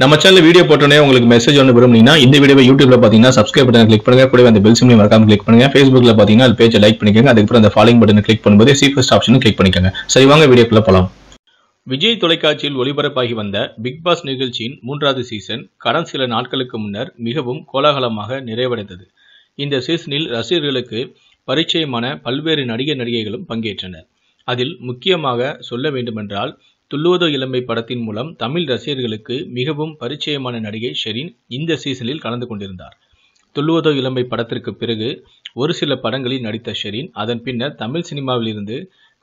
நம்ம channel video போட்டோன்னே உங்களுக்கு மெசேஜ் ஒன்று விரும்புனீங்கன்னா இந்த வீடியோ யூடியூப்ல பார்த்தீங்கன்னா சப்ஸ்கிரைப் பட்டன் கிளிக் பண்ணுங்க கூட அந்த பெல் சிம்லையும் மறக்காம கிளிக் பண்ணுங்க ஃபேஸ்புக்ல பார்த்தீங்கன்னா அது பேஜை லைக் பண்ணிக்கோங்க அதுக்கப்புறம் அந்த ஃபாலோயிங் பட்டன் கிளிக் பண்ணும்போது சீஃபஸ்ட் ஆப்ஷன் கிளிக் பண்ணிக்கோங்க சரி வாங்க வீடியோக்குள்ள போலாம் விஜய் தொலைக்காட்சியில் ஒளிபரப்பாகி வந்த பிக் பாஸ் நிகழ்ச்சியின் மூன்றாவது சீசன் கடன் சில நாட்களுக்கு முன்னர் மிகவும் கோலாகலமாக நிறைவடைந்தது இந்த சீசனில் ரசிகர்களுக்கு பரிச்சயமான பல்வேறு நடிகை நடிகைகளும் பங்கேற்றனர் அதில் முக்கியமாக சொல்ல வேண்டுமென்றால் துள்ளுவதோ இளம்பை படத்தின் மூலம் தமிழ் ரசிகர்களுக்கு மிகவும் பரிச்சயமான நடிகை ஷெரீன் இந்த சீசனில் கலந்து கொண்டிருந்தார் துள்ளுவதோ இளம்பை படத்திற்கு பிறகு ஒரு சில படங்களில் நடித்த ஷெரீன் அதன் பின்னர் தமிழ் சினிமாவிலிருந்து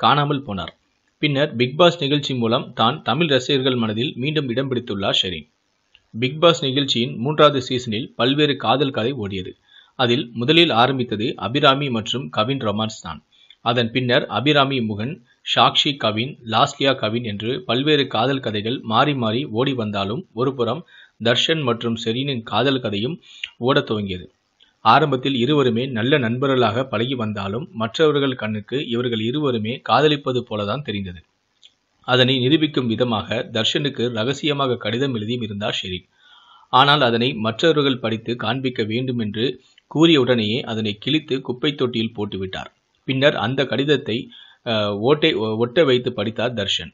காணாமல் போனார் பின்னர் பிக்பாஸ் நிகழ்ச்சி மூலம் தான் தமிழ் ரசிகர்கள் மனதில் மீண்டும் இடம் பிடித்துள்ளார் ஷெரீன் பிக்பாஸ் நிகழ்ச்சியின் மூன்றாவது சீசனில் பல்வேறு காதல் கதை ஓடியது அதில் முதலில் ஆரம்பித்தது அபிராமி மற்றும் கவின் ரொமான்ஸ் தான் அதன் பின்னர் அபிராமி முகன் சாக்ஷி கவின் லாஸ்லியா கவின் என்று பல்வேறு காதல் கதைகள் மாறி மாறி ஓடி வந்தாலும் ஒருபுறம் தர்ஷன் மற்றும் செரீனின் காதல் கதையும் ஓடத் துவங்கியது ஆரம்பத்தில் இருவருமே நல்ல நண்பர்களாக பழகி வந்தாலும் மற்றவர்கள் கண்ணுக்கு இவர்கள் இருவருமே காதலிப்பது போலதான் தெரிந்தது அதனை நிரூபிக்கும் விதமாக தர்ஷனுக்கு ரகசியமாக கடிதம் எழுதியும் இருந்தார் ஷெரீன் ஆனால் அதனை மற்றவர்கள் படித்து காண்பிக்க வேண்டும் என்று கூறிய உடனேயே அதனை கிழித்து குப்பை தொட்டியில் போட்டுவிட்டார் பின்னர் அந்த கடிதத்தை ஓட்டை ஒட்ட வைத்து படித்தார் தர்ஷன்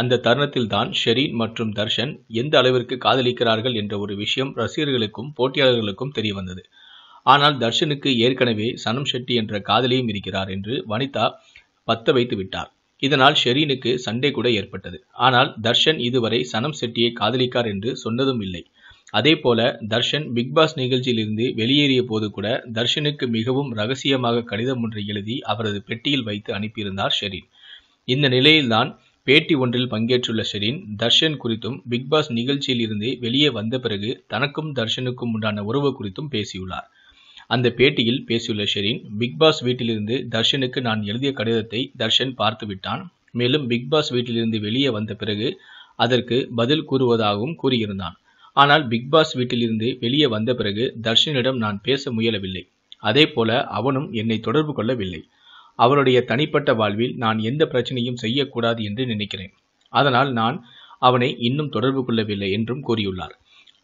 அந்த தருணத்தில் தான் ஷெரீன் மற்றும் தர்ஷன் எந்த அளவிற்கு காதலிக்கிறார்கள் என்ற ஒரு விஷயம் ரசிகர்களுக்கும் போட்டியாளர்களுக்கும் தெரிய வந்தது ஆனால் தர்ஷனுக்கு ஏற்கனவே சனம் ஷெட்டி என்ற காதலியும் இருக்கிறார் என்று வனிதா பத்த வைத்து விட்டார் இதனால் ஷெரீனுக்கு சண்டை கூட ஏற்பட்டது ஆனால் தர்ஷன் இதுவரை சனம் ஷெட்டியை காதலிக்கார் என்று சொன்னதும் இல்லை அதே போல தர்ஷன் பிக்பாஸ் நிகழ்ச்சியிலிருந்து வெளியேறிய போது கூட தர்ஷனுக்கு மிகவும் ரகசியமாக கடிதம் ஒன்றை எழுதி அவரது பெட்டியில் வைத்து அனுப்பியிருந்தார் ஷெரீன் இந்த நிலையில்தான் பேட்டி ஒன்றில் பங்கேற்றுள்ள ஷெரீன் தர்ஷன் குறித்தும் பிக்பாஸ் நிகழ்ச்சியில் இருந்து வெளியே வந்த பிறகு தனக்கும் தர்ஷனுக்கும் உண்டான உறவு குறித்தும் பேசியுள்ளார் அந்த பேட்டியில் பேசியுள்ள ஷெரீன் பிக்பாஸ் வீட்டிலிருந்து தர்ஷனுக்கு நான் எழுதிய கடிதத்தை தர்ஷன் பார்த்துவிட்டான் மேலும் பிக்பாஸ் வீட்டிலிருந்து வெளியே வந்த பிறகு அதற்கு பதில் கூறுவதாகவும் கூறியிருந்தான் ஆனால் பிக்பாஸ் வீட்டிலிருந்து வெளியே வந்த பிறகு தர்ஷனிடம் நான் பேச முயலவில்லை அதே போல அவனும் என்னை தொடர்பு கொள்ளவில்லை அவருடைய தனிப்பட்ட வாழ்வில் நான் எந்த பிரச்சனையும் செய்யக்கூடாது என்று நினைக்கிறேன் அதனால் நான் அவனை இன்னும் தொடர்பு கொள்ளவில்லை என்றும் கூறியுள்ளார்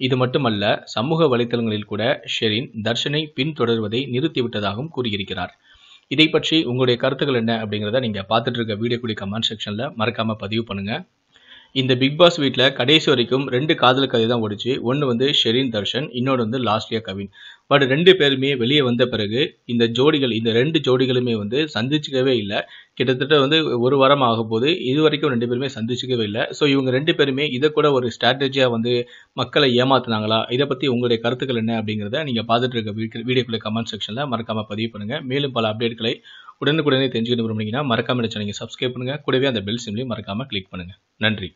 இது மட்டுமல்ல சமூக வலைத்தளங்களில் கூட ஷெரின் தர்ஷனை பின்தொடர்வதை நிறுத்திவிட்டதாகவும் கூறியிருக்கிறார் இதை பற்றி உங்களுடைய கருத்துக்கள் என்ன அப்படிங்கிறத நீங்கள் பார்த்துட்டு இருக்க குடி கமெண்ட் செக்ஷனில் மறக்காமல் பதிவு பண்ணுங்கள் இந்த பிக் பாஸ் வீட்டில் கடைசி வரைக்கும் ரெண்டு காதல் கதை தான் ஓடிச்சு ஒன்று வந்து ஷெரீன் தர்ஷன் இன்னொன்று வந்து லாஸ்ட்லியா கவின் பட் ரெண்டு பேருமே வெளியே வந்த பிறகு இந்த ஜோடிகள் இந்த ரெண்டு ஜோடிகளுமே வந்து சந்திச்சுக்கவே இல்லை கிட்டத்தட்ட வந்து ஒரு வாரம் ஆக போது இது வரைக்கும் ரெண்டு பேருமே சந்திச்சுக்கவே இல்லை ஸோ இவங்க ரெண்டு பேருமே இதை கூட ஒரு ஸ்ட்ராட்டஜியாக வந்து மக்களை ஏமாத்துனாங்களா இதை பற்றி உங்களுடைய கருத்துக்கள் என்ன அப்படிங்கிறத நீங்கள் பார்த்துட்டு இருக்க வீடியோக்குள்ளே கமெண்ட் செக்ஷனில் மறக்காமல் பதிவு பண்ணுங்கள் மேலும் பல அப்டேட்களை உடனுக்குடனே தெரிஞ்சுக்கணும் விரும்புனீங்கன்னா மறக்காமல் சேனலை சப்ஸ்கிரைப் பண்ணுங்கள் கூடவே அந்த பெல் சிம்லையும் மறக்காமல் கிளிக் பண்ணுங்கள் நன்றி